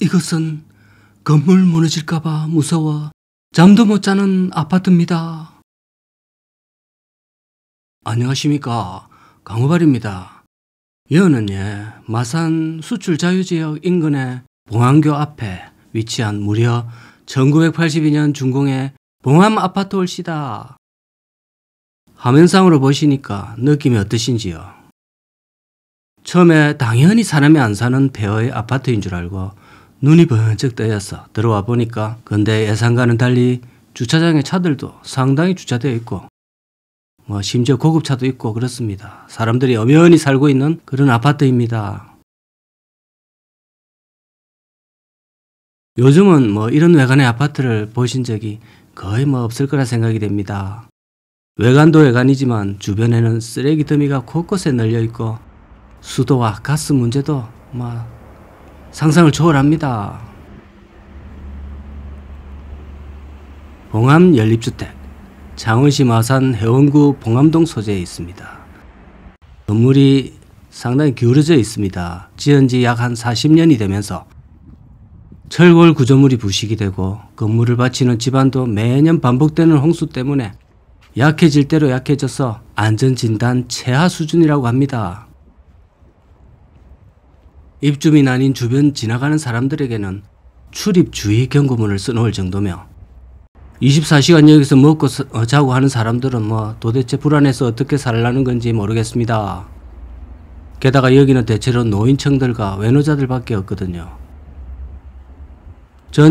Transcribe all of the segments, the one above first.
이것은 건물 무너질까봐 무서워 잠도 못 자는 아파트입니다. 안녕하십니까. 강호발입니다. 여는 예, 마산 수출자유지역 인근의 봉안교 앞에 위치한 무려 1982년 중공의 봉암 아파트 올시다. 화면상으로 보시니까 느낌이 어떠신지요? 처음에 당연히 사람이 안 사는 폐허의 아파트인 줄 알고 눈이 번쩍 떠였어 들어와 보니까 근데 예상과는 달리 주차장의 차들도 상당히 주차되어 있고 뭐 심지어 고급차도 있고 그렇습니다. 사람들이 엄연히 살고 있는 그런 아파트입니다. 요즘은 뭐 이런 외관의 아파트를 보신 적이 거의 뭐 없을 거라 생각이 됩니다. 외관도 외관이지만 주변에는 쓰레기 더미가 곳곳에 널려 있고 수도와 가스 문제도 막 상상을 초월합니다. 봉암 연립주택 창원시 마산 해원구 봉암동 소재에 있습니다. 건물이 상당히 기울어져 있습니다. 지은 지 약 한 40년이 되면서 철골 구조물이 부식이 되고 건물을 바치는 집안도 매년 반복되는 홍수 때문에 약해질 대로 약해져서 안전진단 최하 수준이라고 합니다. 입주민 아닌 주변 지나가는 사람들에게는 출입 주의 경고문을 써놓을 정도며 24시간 여기서 먹고 어, 자고 하는 사람들은 뭐 도대체 불안해서 어떻게 살라는 건지 모르겠습니다. 게다가 여기는 대체로 노인층들과 외노자들밖에 없거든요.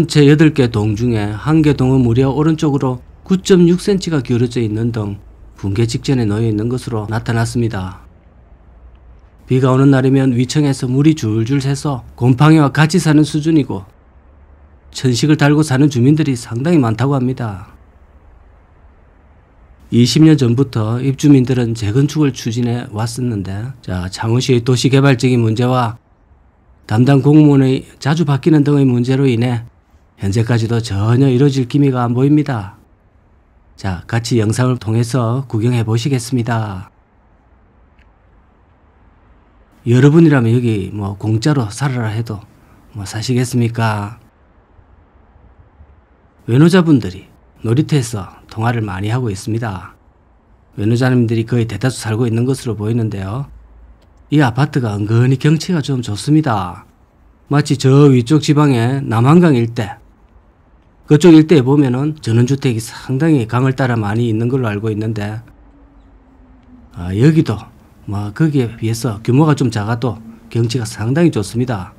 전체 8개 동 중에 한 개 동은 무려 오른쪽으로 9.6cm가 기울어져 있는 등 붕괴 직전에 놓여 있는 것으로 나타났습니다. 비가 오는 날이면 위층에서 물이 줄줄 새서 곰팡이와 같이 사는 수준이고 천식을 달고 사는 주민들이 상당히 많다고 합니다. 20년 전부터 입주민들은 재건축을 추진해 왔었는데 자 창원시의 도시개발적인 문제와 담당 공무원의 자주 바뀌는 등의 문제로 인해 현재까지도 전혀 이뤄질 기미가 안 보입니다. 자 같이 영상을 통해서 구경해 보시겠습니다. 여러분이라면 여기 뭐 공짜로 살아라 해도 뭐 사시겠습니까? 외노자분들이 놀이터에서 통화를 많이 하고 있습니다. 외노자님들이 거의 대다수 살고 있는 것으로 보이는데요. 이 아파트가 은근히 경치가 좀 좋습니다. 마치 저 위쪽 지방의 남한강 일대 그쪽 일대에 보면은 전원주택이 상당히 강을 따라 많이 있는 걸로 알고 있는데 아, 여기도 뭐 거기에 비해서 규모가 좀 작아도 경치가 상당히 좋습니다.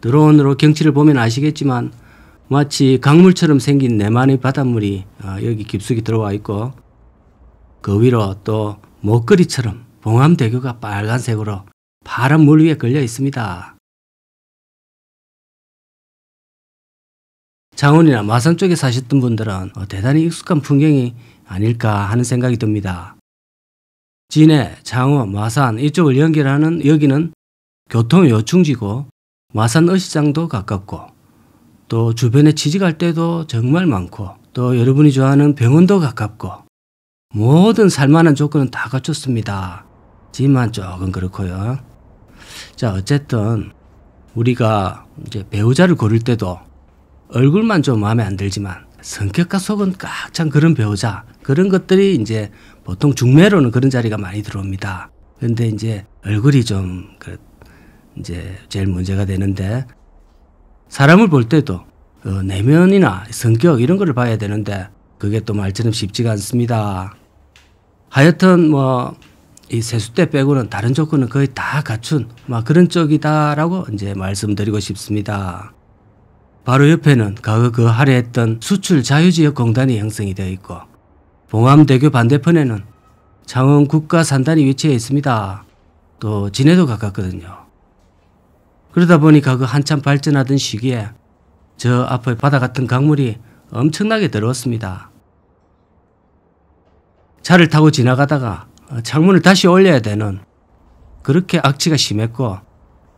드론으로 경치를 보면 아시겠지만 마치 강물처럼 생긴 내만의 바닷물이 어, 여기 깊숙이 들어와 있고 그 위로 또목걸이처럼 봉암대교가 빨간색으로 파란 물 위에 걸려 있습니다. 창원이나 마산 쪽에 사셨던 분들은 어, 대단히 익숙한 풍경이 아닐까 하는 생각이 듭니다. 진해, 장어, 마산 이쪽을 연결하는 여기는 교통 요충지고 마산 어시장도 가깝고 또 주변에 취직할 때도 정말 많고 또 여러분이 좋아하는 병원도 가깝고 모든 살만한 조건은 다 갖췄습니다. 지만 조금 그렇고요. 자 어쨌든 우리가 이제 배우자를 고를 때도 얼굴만 좀 마음에 안 들지만 성격과 속은 꽉 찬 그런 배우자 그런 것들이 이제 보통 중매로는 그런 자리가 많이 들어옵니다. 그런데 이제 얼굴이 좀그 이제 제일 문제가 되는데 사람을 볼 때도 어, 내면이나 성격 이런 거를 봐야 되는데 그게 또 말처럼 쉽지가 않습니다. 하여튼 뭐 이 세숫대 빼고는 다른 조건은 거의 다 갖춘 막 그런 쪽이다라고 이제 말씀드리고 싶습니다. 바로 옆에는 과거 그하애했던 수출 자유지역공단이 형성이 되어 있고 봉암대교 반대편에는 창원 국가산단이 위치해 있습니다. 또 진해도 가깝거든요. 그러다 보니 과거 한참 발전하던 시기에 저 앞의 바다 같은 강물이 엄청나게 들어왔습니다. 차를 타고 지나가다가 창문을 다시 올려야 되는 그렇게 악취가 심했고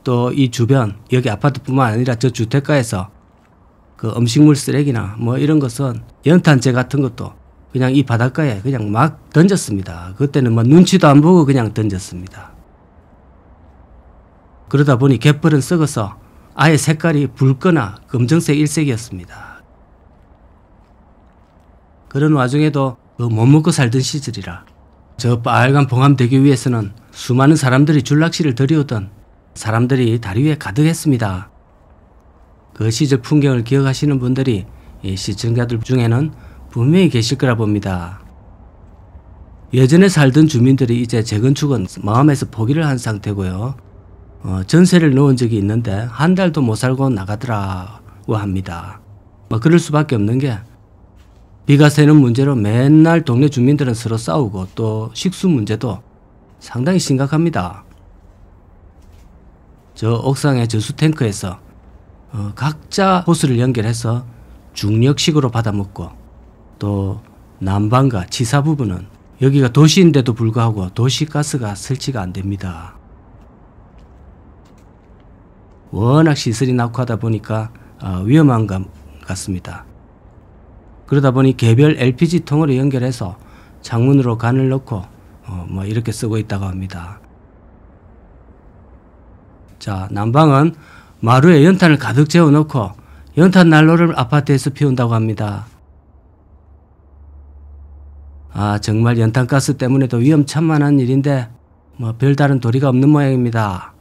또 이 주변 여기 아파트뿐만 아니라 저 주택가에서 그 음식물 쓰레기나 뭐 이런 것은 연탄재 같은 것도 그냥 이 바닷가에 그냥 막 던졌습니다. 그때는 뭐 눈치도 안 보고 그냥 던졌습니다. 그러다 보니 갯벌은 썩어서 아예 색깔이 붉거나 검정색 일색이었습니다. 그런 와중에도 그 못 먹고 살던 시절이라 저 빨간 봉암 되기 위해서는 수많은 사람들이 줄낚시를 들여오던 사람들이 다리 위에 가득했습니다. 그 시절 풍경을 기억하시는 분들이 시청자들 중에는 분명히 계실 거라 봅니다. 예전에 살던 주민들이 이제 재건축은 마음에서 포기를 한 상태고요. 어, 전세를 넣은 적이 있는데 한 달도 못 살고 나가더라고 합니다. 뭐 그럴 수밖에 없는 게 비가 새는 문제로 맨날 동네 주민들은 서로 싸우고 또 식수 문제도 상당히 심각합니다. 저 옥상의 저수탱크에서 어, 각자 호스를 연결해서 중력식으로 받아먹고 또 난방과 지사 부분은 여기가 도시인데도 불구하고 도시가스가 설치가 안 됩니다. 워낙 시설이 낙후하다 보니까 어, 위험한 것 같습니다. 그러다 보니 개별 LPG 통으로 연결해서 창문으로 간을 넣고 어, 뭐 이렇게 쓰고 있다고 합니다. 자, 난방은 마루에 연탄을 가득 채워놓고 연탄 난로를 아파트에서 피운다고 합니다. 아 정말 연탄가스 때문에도 위험천만한 일인데 뭐 별다른 도리가 없는 모양입니다.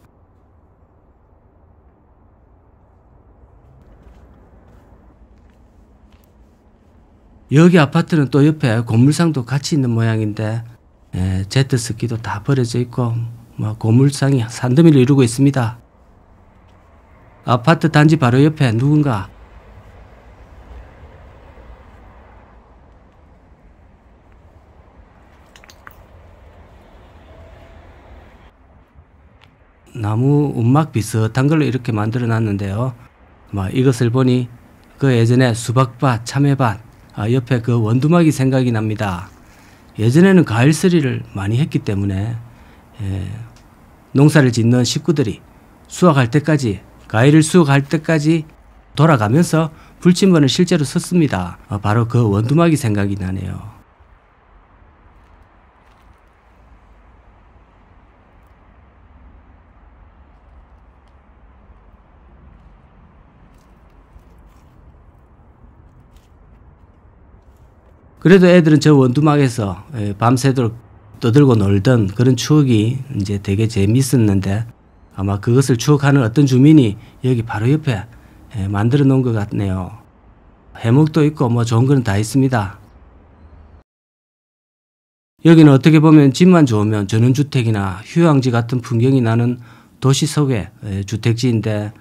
여기 아파트는 또 옆에 고물상도 같이 있는 모양인데 에, 예, 제트스키도 다 버려져 있고 뭐 고물상이 산더미를 이루고 있습니다. 아파트 단지 바로 옆에 누군가 나무 움막 비슷한 걸로 이렇게 만들어 놨는데요. 막 이것을 보니 그 예전에 수박밭, 참외밭 아, 옆에 그 원두막이 생각이 납니다. 예전에는 가을스리를 많이 했기 때문에 예, 농사를 짓는 식구들이 수확할 때까지 가위를 수용할 때까지 돌아가면서 불침번을 실제로 썼습니다. 어, 바로 그 원두막이 생각이 나네요. 그래도 애들은 저 원두막에서 예, 밤새도록 떠들고 놀던 그런 추억이 이제 되게 재밌었는데 아마 그것을 추억하는 어떤 주민이 여기 바로 옆에 예, 만들어 놓은 것 같네요. 해먹도 있고 뭐 좋은 건 다 있습니다. 여기는 어떻게 보면 집만 좋으면 전원주택이나 휴양지 같은 풍경이 나는 도시 속의 예, 주택지인데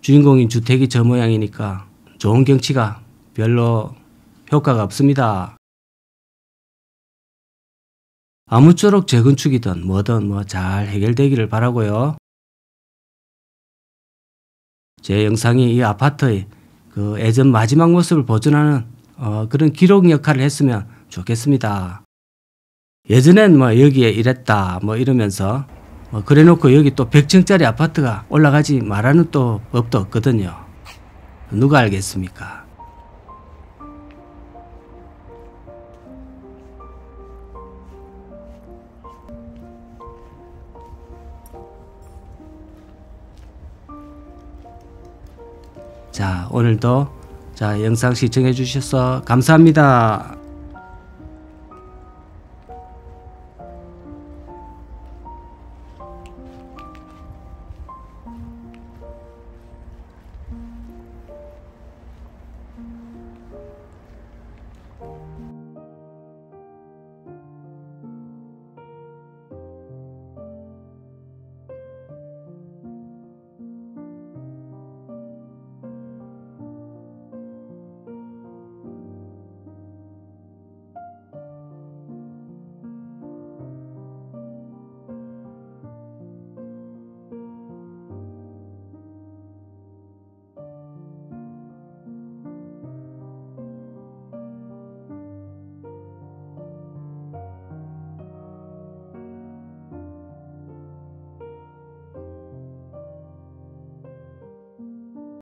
주인공인 주택이 저 모양이니까 좋은 경치가 별로 효과가 없습니다. 아무쪼록 재건축이든 뭐든 뭐 잘 해결되기를 바라고요. 제 영상이 이 아파트의 그 예전 마지막 모습을 보존하는 어, 그런 기록 역할을 했으면 좋겠습니다. 예전엔 뭐 여기에 이랬다 뭐 이러면서 뭐 그래놓고 여기 또 100층짜리 아파트가 올라가지 말하는 또 법도 없거든요. 누가 알겠습니까? 오늘도 자 영상 시청해 주셔서 감사합니다.